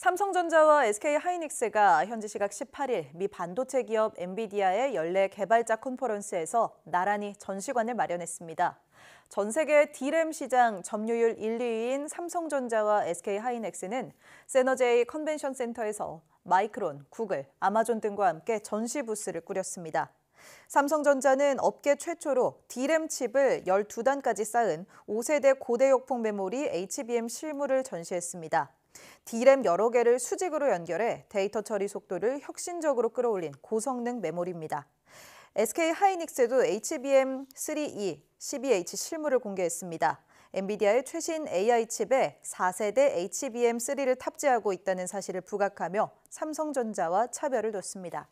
삼성전자와 SK하이닉스가 현지 시각 18일 미 반도체 기업 엔비디아의 연례 개발자 콘퍼런스에서 나란히 전시관을 마련했습니다. 전 세계 D램 시장 점유율 1, 2위인 삼성전자와 SK하이닉스는 세너제이 컨벤션 센터에서 마이크론, 구글, 아마존 등과 함께 전시 부스를 꾸렸습니다. 삼성전자는 업계 최초로 D램 칩을 12단까지 쌓은 5세대 고대역폭 메모리 HBM 실물을 전시했습니다. D램 여러 개를 수직으로 연결해 데이터 처리 속도를 혁신적으로 끌어올린 고성능 메모리입니다. SK 하이닉스도 HBM3E 12H 실물을 공개했습니다. 엔비디아의 최신 AI 칩에 4세대 HBM3를 탑재하고 있다는 사실을 부각하며 삼성전자와 차별을 뒀습니다.